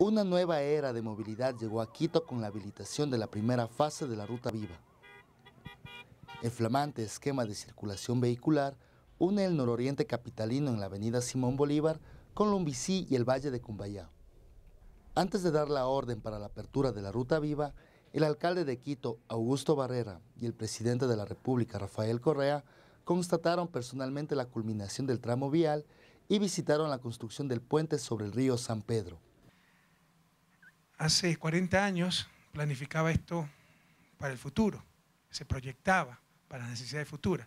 Una nueva era de movilidad llegó a Quito con la habilitación de la primera fase de la Ruta Viva. El flamante esquema de circulación vehicular une el nororiente capitalino en la avenida Simón Bolívar con Lumbicí y el Valle de Cumbayá. Antes de dar la orden para la apertura de la Ruta Viva, el alcalde de Quito, Augusto Barrera, y el presidente de la República, Rafael Correa, constataron personalmente la culminación del tramo vial y visitaron la construcción del puente sobre el río San Pedro hace 40 años planificaba esto para el futuro, se proyectaba para las necesidades futuras.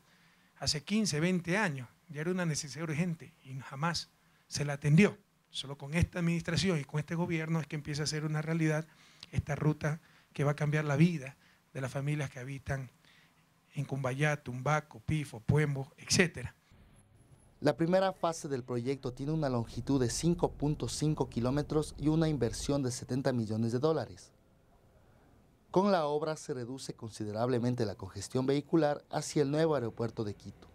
Hace 15, 20 años ya era una necesidad urgente y jamás se la atendió. Solo con esta administración y con este gobierno es que empieza a ser una realidad esta ruta que va a cambiar la vida de las familias que habitan en Cumbayá, Tumbaco, Pifo, Pueblo, etcétera. La primera fase del proyecto tiene una longitud de 5.5 kilómetros y una inversión de 70 millones de dólares. Con la obra se reduce considerablemente la congestión vehicular hacia el nuevo aeropuerto de Quito.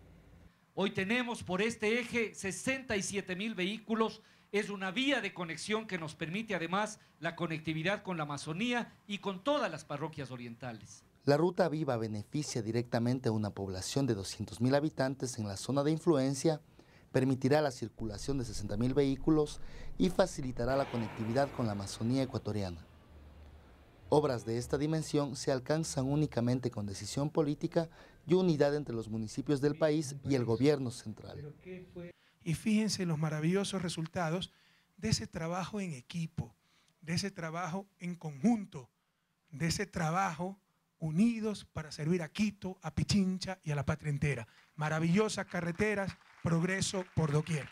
Hoy tenemos por este eje 67 mil vehículos. Es una vía de conexión que nos permite además la conectividad con la Amazonía y con todas las parroquias orientales. La ruta viva beneficia directamente a una población de 200 mil habitantes en la zona de influencia permitirá la circulación de 60.000 vehículos y facilitará la conectividad con la Amazonía ecuatoriana. Obras de esta dimensión se alcanzan únicamente con decisión política y unidad entre los municipios del país y el gobierno central. Y fíjense los maravillosos resultados de ese trabajo en equipo, de ese trabajo en conjunto, de ese trabajo unidos para servir a Quito, a Pichincha y a la patria entera. Maravillosas carreteras, progreso por doquier.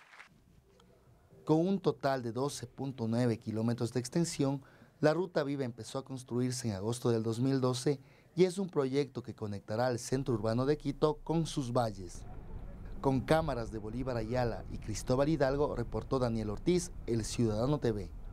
Con un total de 12.9 kilómetros de extensión, la Ruta Viva empezó a construirse en agosto del 2012 y es un proyecto que conectará el centro urbano de Quito con sus valles. Con cámaras de Bolívar Ayala y Cristóbal Hidalgo, reportó Daniel Ortiz, El Ciudadano TV.